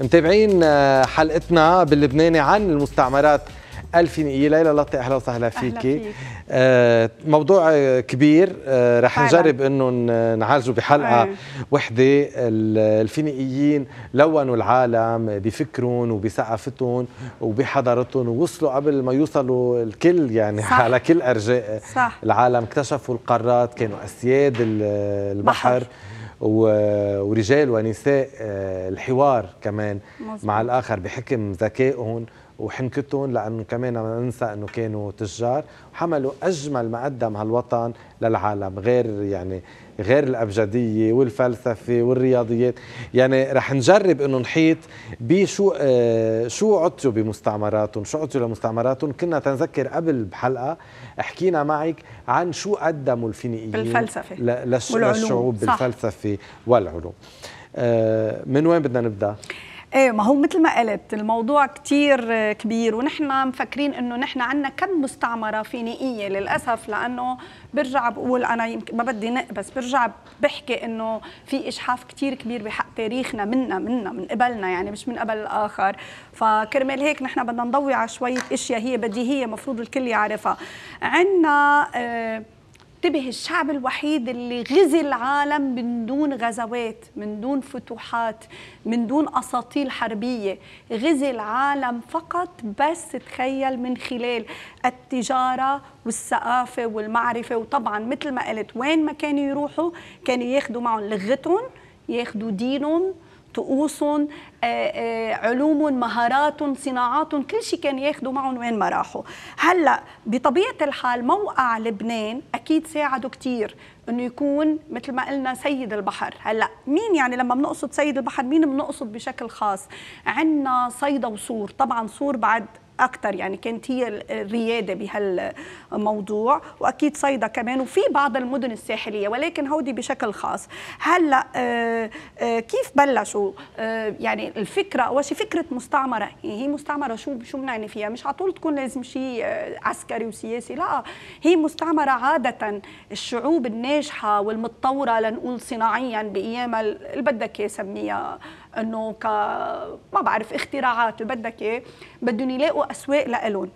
متابعين آه، حلقتنا باللبناني عن المستعمرات الفينيقيه ليلى لطي اهلا وسهلا فيكي أهلا فيك. آه موضوع كبير آه رح نجرب انه نعالجه بحلقه آه. وحده الفينيقيين لونوا العالم بفكرهم وبثقافتهم وبحضارتهم ووصلوا قبل ما يوصلوا الكل يعني صح. على كل ارجاء صح. العالم اكتشفوا القارات كانوا اسياد البحر بحر. ورجال ونساء آه، الحوار كمان مزبوط. مع الاخر بحكم ذكائهم وحنكتهم لانه كمان ما ننسى انه كانوا تجار وحملوا اجمل ما قدم هالوطن للعالم غير يعني غير الابجديه والفلسفه والرياضيات يعني رح نجرب انه نحيط بشو آه شو عطوا بمستعمراتهم شو عطوا لمستعمراتهم كنا تنذكر قبل بحلقه حكينا معك عن شو قدموا الفينيقيين بالفلسفه للشعوب بالفلسفه والعلوم آه من وين بدنا نبدا ايه ما هو مثل ما قلت الموضوع كتير كبير ونحن مفكرين انه نحن عندنا كم مستعمره فينيقيه للاسف لانه برجع بقول انا يمكن ما بدي نق بس برجع بحكي انه في اجحاف كتير كبير بحق تاريخنا منا منا من قبلنا يعني مش من قبل الاخر فكرمال هيك نحن بدنا نضوي على شويه اشياء هي بديهيه مفروض الكل يعرفها عندنا آه انتبه الشعب الوحيد اللي غزي العالم من دون غزوات من دون فتوحات من دون أساطيل حربية غزي العالم فقط بس تخيل من خلال التجارة والثقافة والمعرفة وطبعا مثل ما قلت وين ما كانوا يروحوا كانوا ياخدوا معهم لغتهم ياخدوا دينهم طقوس آه، آه، علوم مهارات صناعات كل شيء كان ياخذوا معهم وين ما راحوا هلا بطبيعه الحال موقع لبنان اكيد ساعدوا كثير انه يكون مثل ما قلنا سيد البحر هلا مين يعني لما بنقصد سيد البحر مين بنقصد بشكل خاص عندنا صيدا وصور طبعا صور بعد اكثر يعني كانت هي الرياده بهالموضوع واكيد صيدا كمان وفي بعض المدن الساحليه ولكن هودي بشكل خاص هلا آه، آه، كيف بلشوا آه، يعني الفكره اول شيء فكره مستعمره يعني هي مستعمره شو شو بنعني فيها مش على طول تكون لازم شيء عسكري وسياسي لا هي مستعمره عاده الشعوب الناجحه والمتطوره لنقول صناعيا بايامها اللي بدك اياه سميها انه ك ما بعرف اختراعات اللي بدك اياه بدهم يلاقوا اسواق لإلهم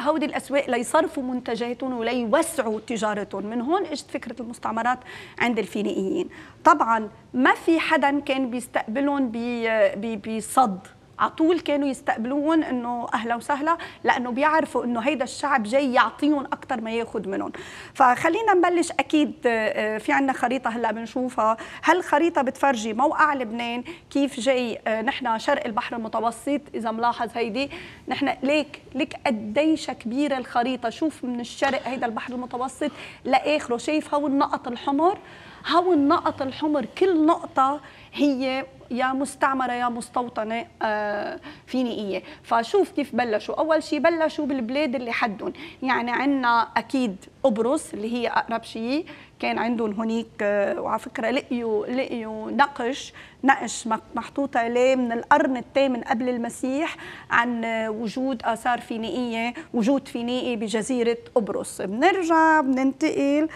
هودي الاسواق ليصرفوا منتجاتهم وليوسعوا تجارتهم من هون اجت فكره المستعمرات عند الفينيقيين طبعا ما في حدا كان بيستقبلهم بصد بي بي على طول كانوا يستقبلون انه اهلا وسهلا لانه بيعرفوا انه هيدا الشعب جاي يعطيهم اكثر ما ياخذ منهم فخلينا نبلش اكيد آه، آه، في عندنا خريطه هلا بنشوفها هالخريطه بتفرجي موقع لبنان كيف جاي آه، نحن شرق البحر المتوسط اذا ملاحظ هيدي نحن ليك ليك قديش كبيره الخريطه شوف من الشرق هيدا البحر المتوسط لاخره شايف هو النقط الحمر هو النقط الحمر كل نقطه هي يا مستعمرة يا مستوطنة آه، فينيقية فشوف كيف بلشوا أول شيء بلشوا بالبلاد اللي حدهم يعني عنا أكيد قبرص اللي هي أقرب شيء كان عندهم هنيك آه، وعلى فكرة لقيوا لقيوا نقش نقش محطوط عليه من القرن الثامن قبل المسيح عن آه، وجود آثار فينيقية وجود فينيقي بجزيرة قبرص بنرجع بننتقل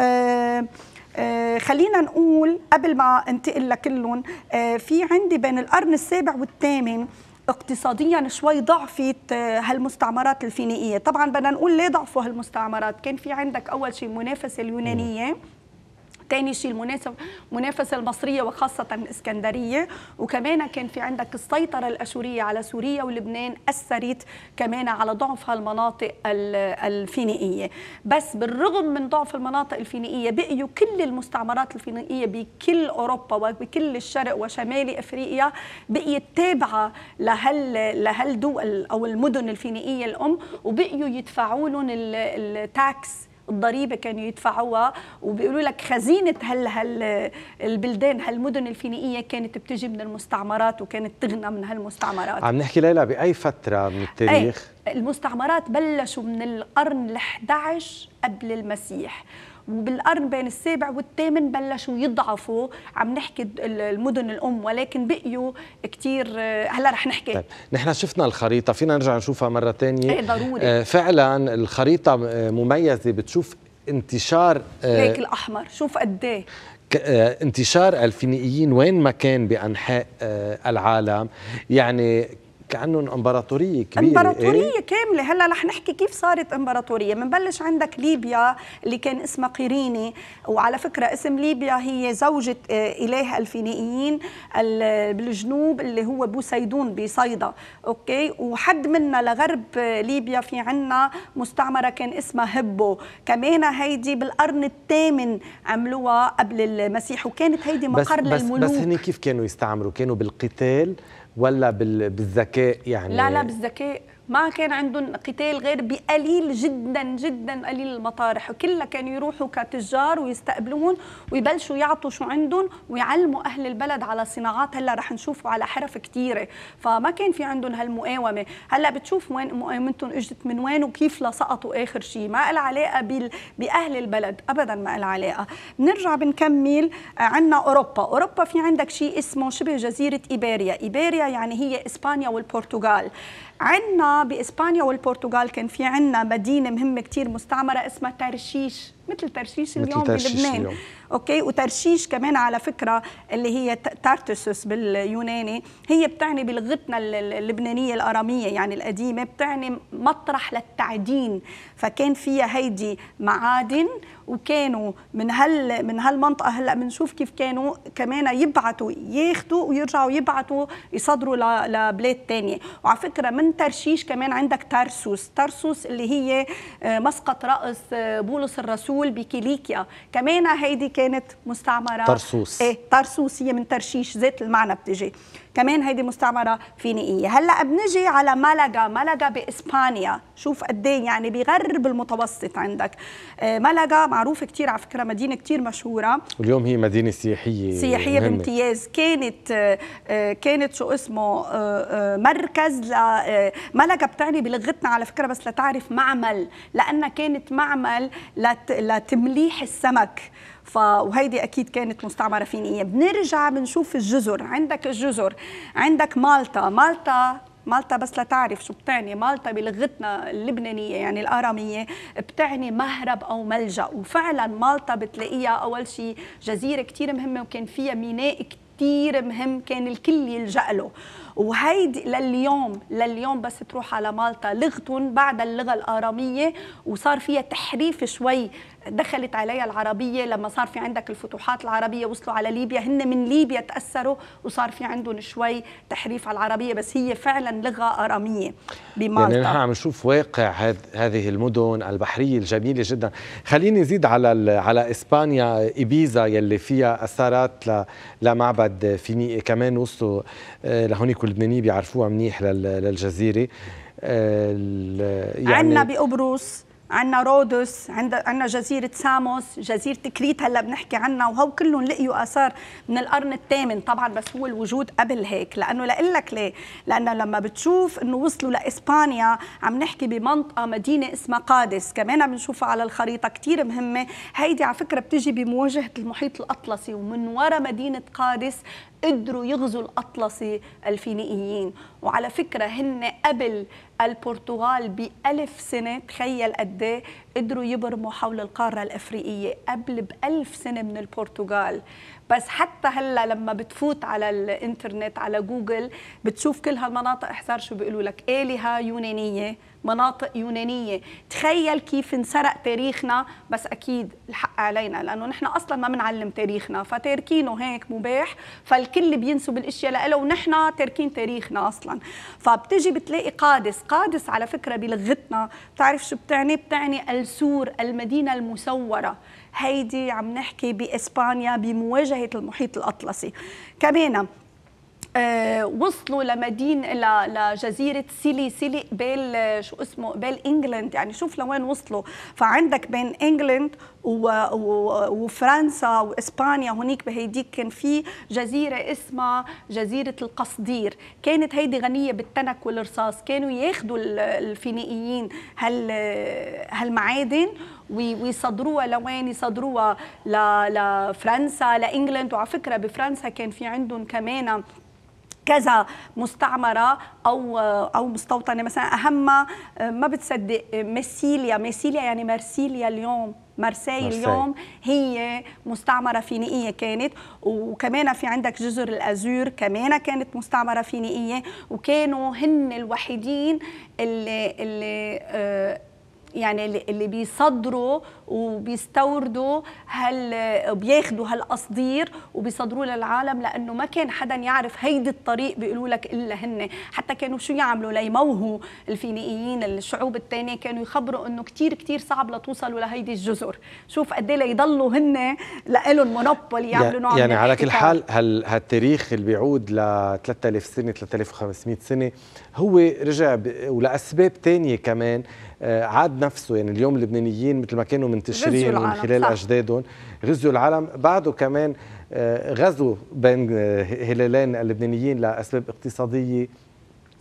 آه آه، خلينا نقول قبل ما انتقل لكلهم آه، في عندي بين القرن السابع والثامن اقتصاديا شوي ضعفت آه، هالمستعمرات الفينيقيه، طبعا بدنا نقول ليه ضعفوا هالمستعمرات؟ كان في عندك اول شيء المنافسه اليونانيه تاني شيء المنافسة المصرية وخاصة الإسكندرية وكمان كان في عندك السيطرة الأشورية على سوريا ولبنان أثرت كمان على ضعف هالمناطق الفينيقية بس بالرغم من ضعف المناطق الفينيقية بقيوا كل المستعمرات الفينيقية بكل أوروبا وبكل الشرق وشمال أفريقيا بقيت تابعة لهال لهالدول أو المدن الفينيقية الأم وبقيوا يدفعوا لهم التاكس الضريبه كانوا يدفعوها وبيقولوا لك خزينه هال هال البلدان هالمدن الفينيقيه كانت بتجي من المستعمرات وكانت تغنى من هالمستعمرات عم نحكي ليلى باي فتره من التاريخ أي المستعمرات بلشوا من القرن ال11 قبل المسيح وبالقرن بين السابع والثامن بلشوا يضعفوا عم نحكي المدن الام ولكن بقيوا كثير آه، هلا رح نحكي طيب. نحن شفنا الخريطه فينا نرجع نشوفها مره ثانيه ايه ضروري آه، فعلا الخريطه آه، مميزه بتشوف انتشار ليك الاحمر شوف قد ايه انتشار الفينيقيين وين ما كان بانحاء العالم يعني كأنهم إمبراطورية كبيرة إمبراطورية إيه؟ كاملة هلا رح نحكي كيف صارت إمبراطورية بنبلش عندك ليبيا اللي كان اسمها قيريني وعلى فكرة اسم ليبيا هي زوجة آه، إله الفينيقيين بالجنوب اللي هو بوسيدون بصيدا أوكي وحد منا لغرب آه، ليبيا في عنا مستعمرة كان اسمها هبو كمان هيدي بالقرن الثامن عملوها قبل المسيح وكانت هيدي مقر بس للملوك بس, بس هن كيف كانوا يستعمروا كانوا بالقتال ولا بالذكاء يعني لا لا بالذكاء ما كان عندهم قتال غير بقليل جدا جدا قليل المطارح وكلها كانوا يروحوا كتجار ويستقبلوهم ويبلشوا يعطوا شو عندهم ويعلموا اهل البلد على صناعات هلا رح نشوفه على حرف كثيره فما كان في عندهم هالمقاومه هلا بتشوف وين مقاومتهم اجت من وين وكيف لسقطوا اخر شيء ما لها علاقه بال... باهل البلد ابدا ما لها علاقه بنرجع بنكمل آه، عندنا اوروبا اوروبا في عندك شيء اسمه شبه جزيره ايبيريا ايبيريا يعني هي اسبانيا والبرتغال عندنا باسبانيا والبرتغال كان في عندنا مدينه مهمه كثير مستعمره اسمها ترشيش مثل ترشيش اليوم مثل ترشيش بلبنان اليوم. اوكي وترشيش كمان على فكره اللي هي تارتسوس باليوناني هي بتعني بلغتنا اللبنانيه الاراميه يعني القديمه بتعني مطرح للتعدين فكان فيها هيدي معادن وكانوا من هال من هالمنطقه هلا بنشوف كيف كانوا كمان يبعثوا ياخذوا ويرجعوا يبعثوا يصدروا لبلاد ثانيه وعلى فكره من ترشيش كمان عندك ترسوس ترسوس اللي هي آه، مسقط راس آه، بولس الرسول بكيليكيا كمان هيدي كانت مستعمره طرسوس ايه هي من ترشيش ذات المعنى بتجي كمان هيدي مستعمره فينيقيه هلا بنجي على مالاغا مالاغا باسبانيا شوف قد إيه يعني بغرب المتوسط عندك آه، مالاغا معروفه كثير على فكره مدينه كثير مشهوره واليوم هي مدينه سياحيه سياحيه مهمة. بامتياز كانت آه، آه، كانت شو اسمه مركز مالاغا بتعني بلغتنا على فكره بس لتعرف معمل لانها كانت معمل لتمليح السمك ف وهيدي اكيد كانت مستعمره فينيقيه بنرجع بنشوف الجزر عندك الجزر عندك مالطا مالطا مالطا بس لتعرف شو بتعني مالطا بلغتنا اللبنانية يعني الآرامية بتعني مهرب أو ملجأ وفعلا مالطا بتلاقيها أول شيء جزيرة كتير مهمة وكان فيها ميناء كتير مهم كان الكل يلجأ له وهيدي لليوم لليوم بس تروح على مالطا لغتهم بعد اللغه الاراميه وصار فيها تحريف شوي دخلت عليها العربيه لما صار في عندك الفتوحات العربيه وصلوا على ليبيا هن من ليبيا تاثروا وصار في عندهم شوي تحريف على العربيه بس هي فعلا لغه اراميه بمالطا يعني نحن عم نشوف واقع هذ هذه المدن البحريه الجميله جدا خليني زيد على على اسبانيا ايبيزا يلي فيها اثارات لمعبد فينيقي كمان وصلوا آه، لهونيك اللبنانيه بيعرفوها منيح للجزيره آه، يعني عندنا بقبرص عندنا رودس عندنا جزيرة ساموس جزيرة كريت هلا بنحكي عنها وهو كلهم لقيوا آثار من القرن الثامن طبعا بس هو الوجود قبل هيك لأنه لك ليه لأنه لما بتشوف إنه وصلوا لإسبانيا عم نحكي بمنطقة مدينة اسمها قادس كمان بنشوفها على الخريطة كثير مهمة هيدي على فكرة بتجي بمواجهة المحيط الأطلسي ومن وراء مدينة قادس قدروا يغزوا الأطلسي الفينيقيين وعلى فكرة هن قبل البرتغال بألف سنة تخيل قد إيه، قدروا يبرموا حول القارة الأفريقية قبل بألف سنة من البرتغال بس حتى هلا لما بتفوت على الانترنت على جوجل بتشوف كل هالمناطق احذر شو بيقولوا لك آلهة إيه يونانية مناطق يونانية تخيل كيف انسرق تاريخنا بس أكيد الحق علينا لأنه نحن أصلا ما بنعلم تاريخنا فتاركينه هيك مباح فالكل بينسوا بالاشياء لإله ونحن تاركين تاريخنا أصلا فبتجي بتلاقي قادس قادس على فكرة بلغتنا بتعرف شو بتعني بتعني السور المدينة المسورة هيدي عم نحكي بإسبانيا بمواجهة المحيط الأطلسي كمان آه، وصلوا لمدينة لجزيرة سيلي سيلي قبال آه، شو اسمه قبال انجلند يعني شوف لوين وصلوا فعندك بين انجلند وفرنسا واسبانيا هناك بهيديك كان في جزيره اسمها جزيره القصدير كانت هيدي غنيه بالتنك والرصاص كانوا ياخذوا الفينيقيين هال آه، هالمعادن ويصدروها لوين يصدروها لفرنسا لانجلند وعلى فكره بفرنسا كان في عندهم كمان كذا مستعمره او او مستوطنه مثلا اهمها آه، ما بتصدق آه، ميسيليا ميسيليا يعني مرسيليا اليوم مارسي اليوم هي مستعمره فينيقيه كانت وكمان في عندك جزر الازور كمان كانت مستعمره فينيقيه وكانوا هن الوحيدين اللي اللي آه، يعني اللي بيصدروا وبيستوردوا هال بياخذوا هالقصدير وبيصدروه للعالم لانه ما كان حدا يعرف هيدي الطريق بيقولوا لك الا هن حتى كانوا شو يعملوا ليموهوا الفينيقيين الشعوب الثانيه كانوا يخبروا انه كثير كثير صعب لتوصلوا لهيدي الجزر شوف قد ايه ليضلوا هن لهم مونوبولي يعملوا نوع يعني من على كل حال هال هالتاريخ اللي بيعود ل 3000 سنه 3500 سنه هو رجع ولاسباب ثانيه كمان آه، عاد نفسه يعني اليوم اللبنانيين مثل ما كانوا من تشرين من خلال صح. اجدادهم غزوا العالم بعده كمان آه، غزو بين آه، هلالين اللبنانيين لاسباب اقتصاديه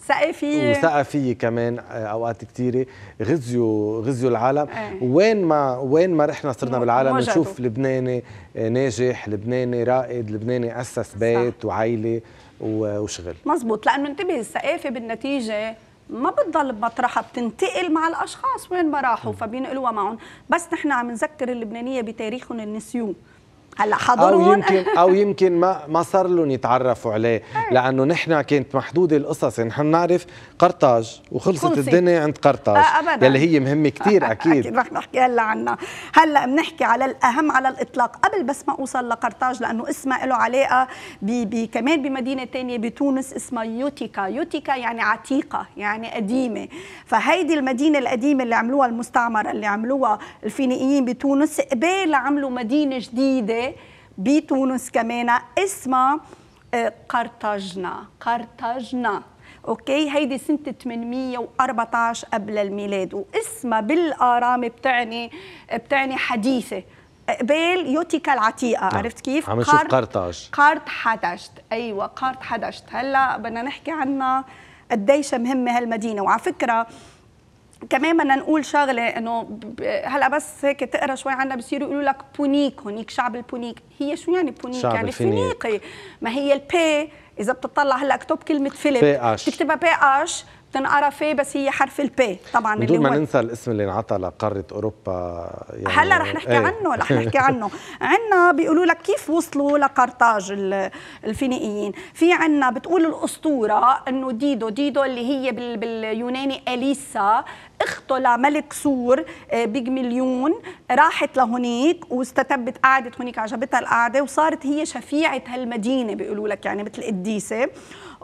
ثقافية وثقافية كمان آه، اوقات كثيره غزوا غزوا العالم ايه. وين ما وين ما رحنا صرنا بالعالم نشوف لبناني ناجح لبناني رائد لبناني اسس بيت وعائله وشغل مزبوط لانه انتبه الثقافه بالنتيجه ما بتضل بمطرحها بتنتقل مع الاشخاص وين ما راحوا فبينقلوها معهم بس نحن عم نذكر اللبنانيه بتاريخهم النسيوه هلا حضرهم او يمكن او يمكن ما ما صار لهم يتعرفوا عليه أيوة. لانه نحن كانت محدوده القصص يعني نحن بنعرف قرطاج وخلصت خلصي. الدنيا عند قرطاج آه، أبداً. يلي هي مهمه كثير اكيد رح نحكي هلا عنها هلا بنحكي على الاهم على الاطلاق قبل بس ما اوصل لقرطاج لانه اسمها له علاقه بي كمان بمدينه ثانيه بتونس اسمها يوتيكا يوتيكا يعني عتيقه يعني قديمه فهيدي المدينه القديمه اللي عملوها المستعمره اللي عملوها الفينيقيين بتونس قبل عملوا مدينه جديده بتونس كمان اسمها آه، قرطاجنا قرطاجنا اوكي هيدي سنه 814 قبل الميلاد واسمها بالارام بتعني بتعني حديثه قبال يوتيكا العتيقة نعم. عرفت كيف؟ عم نشوف قرطاج قرط حدشت أيوة قرط حدشت هلا بدنا نحكي عنها قديش مهمة هالمدينة وعلى فكرة كمان بدنا نقول شغله انه هلا بس هيك تقرا شوي عنا بصيروا يقولوا لك بونيك هونيك شعب البونيك هي شو يعني بونيك شعب يعني فينيقي ما هي البي اذا بتطلع هلا اكتب كلمه فيليب بي اش تكتبها بي اش بتنقرا في بس هي حرف البي طبعا بدون ما ننسى الاسم اللي انعطى لقاره اوروبا يعني هلا رح نحكي ايه. عنه رح نحكي عنه عندنا بيقولوا لك كيف وصلوا لقرطاج الفينيقيين في عندنا بتقول الاسطوره انه ديدو ديدو اللي هي بال باليوناني اليسا اخته لملك سور آه، بيجمليون راحت لهونيك واستتبت قعدت هونيك عجبتها القعده وصارت هي شفيعه هالمدينه بيقولوا لك يعني مثل قديسه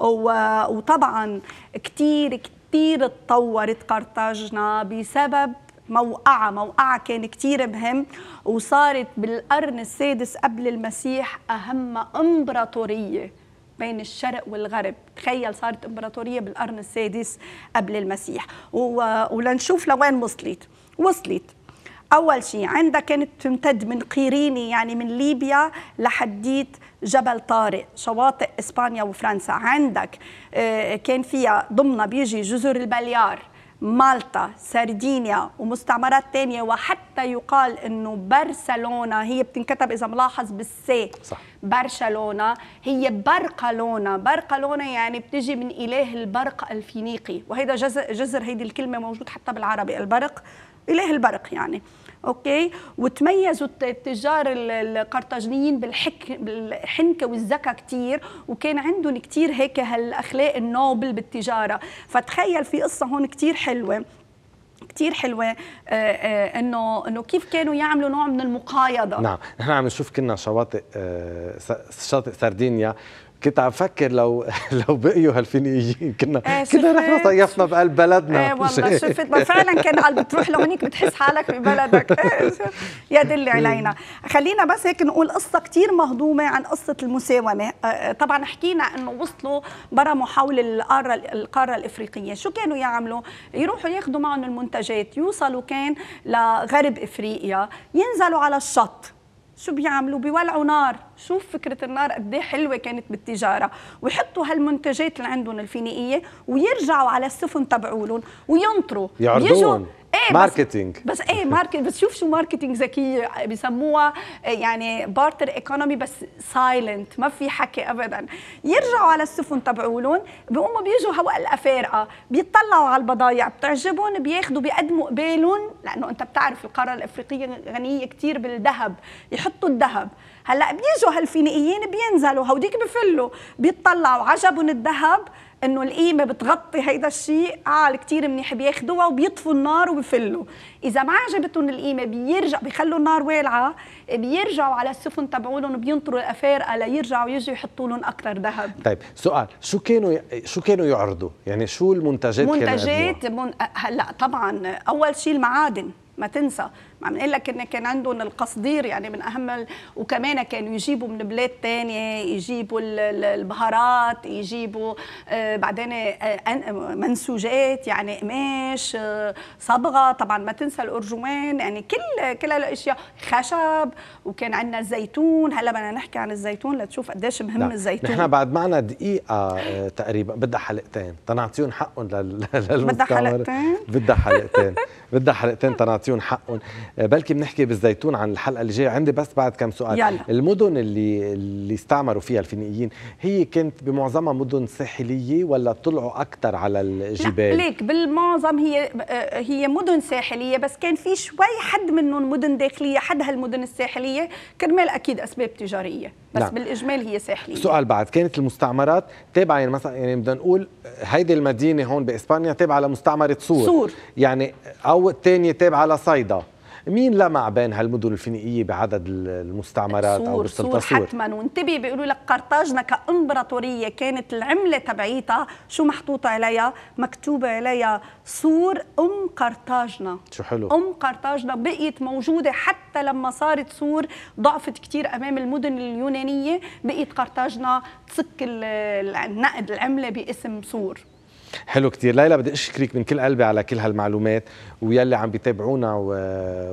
وطبعا كثير كثير تطورت قرطاجنا بسبب موقعها موقعها كان كتير مهم وصارت بالقرن السادس قبل المسيح أهم إمبراطورية بين الشرق والغرب تخيل صارت إمبراطورية بالقرن السادس قبل المسيح و... ولنشوف لوين وصلت وصلت أول شيء عندها كانت تمتد من قيريني يعني من ليبيا لحديت جبل طارق شواطئ إسبانيا وفرنسا عندك آه، كان فيها ضمنها بيجي جزر البليار مالطا سردينيا ومستعمرات تانية وحتى يقال انه برشلونه هي بتنكتب اذا ملاحظ بالسي صح برشلونه هي برقلونه برقلونه يعني بتجي من اله البرق الفينيقي وهذا جزر, جزر هيدي الكلمه موجود حتى بالعربي البرق اله البرق يعني اوكي وتميزوا التجار القرطاجنيين بالحك بالحنكه والذكاء كثير وكان عندهم كثير هيك هالاخلاق النوبل بالتجاره فتخيل في قصه هون كثير حلوه كتير حلوة آه، آه، انه انه كيف كانوا يعملوا نوع من المقايضة نعم نحن عم نشوف كنا شواطئ آه، شاطئ سردينيا كنت عم فكر لو لو بقيوا هالفينيقيين كنا آه كنا رح طيفنا بقلب بلدنا ايه والله شفت فعلا كان قلب تروح لهونيك بتحس حالك ببلدك إيه، يا دل علينا خلينا بس هيك نقول قصه كثير مهضومه عن قصه المساومه آه، آه، طبعا حكينا انه وصلوا برا محاوله القاره القاره الافريقيه شو كانوا يعملوا يروحوا ياخذوا معهم المنتجات يوصلوا كان لغرب افريقيا ينزلوا على الشط شو بيعملوا بيولعوا نار شوف فكرة النار قد إيه حلوة كانت بالتجارة ويحطوا هالمنتجات اللي عندهم الفينيقية ويرجعوا على السفن تبعولهم وينطروا يعرضون ايه ماركتينج بس, بس ايه ماركت بس شوف شو ماركتينج ذكيه بسموها إيه، يعني بارتر ايكونومي بس سايلنت ما في حكي ابدا يرجعوا على السفن تبعولهم بيقوموا بيجوا هواء الافارقه بيطلعوا على البضايع بتعجبهم بياخذوا بيقدموا قبالهم لانه انت بتعرف القاره الافريقيه غنيه كثير بالذهب يحطوا الذهب هلا بيجوا هالفينيقيين بينزلوا هوديك بفلوا بيطلعوا عجبهم الذهب انه القيمه بتغطي هيدا الشيء قال آه، كثير منيح بياخذوها وبيطفوا النار وبفلوا اذا ما عجبتهم القيمه بيرجع بيخلوا النار والعه بيرجعوا على السفن تبعولهم وبينطروا الافارقه ليرجعوا يجوا يحطوا لهم اكثر ذهب طيب سؤال شو كانوا شو كانوا يعرضوا يعني شو المنتجات منتجات من... هلا طبعا اول شيء المعادن ما تنسى عم نقول لك ان كان عندهم القصدير يعني من اهم وكمان كانوا يجيبوا من بلاد تانية يجيبوا البهارات يجيبوا آه، بعدين آه، منسوجات يعني قماش آه، صبغه طبعا ما تنسى الارجوان يعني كل كل هالاشياء خشب وكان عندنا الزيتون هلا بدنا نحكي عن الزيتون لتشوف قديش مهم نعم. الزيتون نحن بعد معنا دقيقه تقريبا بدها حلقتين تنعطيهم حقهم للمستمر بدها حلقتين بدها حلقتين بدها حلقتين تنعطيهم حقهم آه، بلكي بنحكي بالزيتون عن الحلقه اللي جايه عندي بس بعد كم سؤال يلا. المدن اللي اللي استعمروا فيها الفينيقيين هي كانت بمعظمها مدن ساحليه ولا طلعوا اكثر على الجبال لا ليك بالمعظم هي آه، هي مدن ساحليه بس كان في شوي حد منهم مدن داخليه حد هالمدن الساحليه كرمال اكيد اسباب تجاريه بس نعم. بالاجمال هي ساحليه سؤال بعد كانت المستعمرات تابعه يعني مثلا يعني بدنا نقول هيدي المدينه هون باسبانيا تابعه لمستعمره صور صور يعني او الثانيه تابعه لصيدا مين لمع بين هالمدن الفينيقيه بعدد المستعمرات او بالسلطه السور حتما وانتبه بيقولوا لك قرطاجنة كامبراطوريه كانت العمله تبعيتها شو محطوطة عليها مكتوبه عليها سور ام قرطاجنة شو حلو ام قرطاجنة بقيت موجوده حتى لما صارت سور ضعفت كثير امام المدن اليونانيه بقيت قرطاجنة تسك النقد العمله باسم سور حلو كتير ليلى بدي اشكرك من كل قلبي على كل هالمعلومات ويلي عم بيتابعونا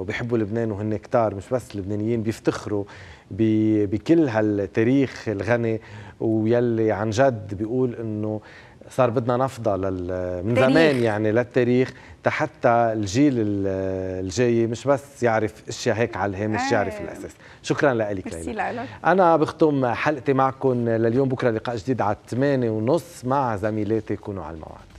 وبيحبوا لبنان وهن كتار مش بس اللبنانيين بيفتخروا بكل هالتاريخ الغني ويلي عن جد بيقول انه صار بدنا نفضى لل... من زمان يعني للتاريخ حتى الجيل الجاي مش بس يعرف اشياء هيك على الهامش إيه. يعرف الاساس شكرا لك ليلى انا بختم حلقتي معكم لليوم بكره لقاء جديد على 8 ونص مع زميلاتي كونوا على الموعد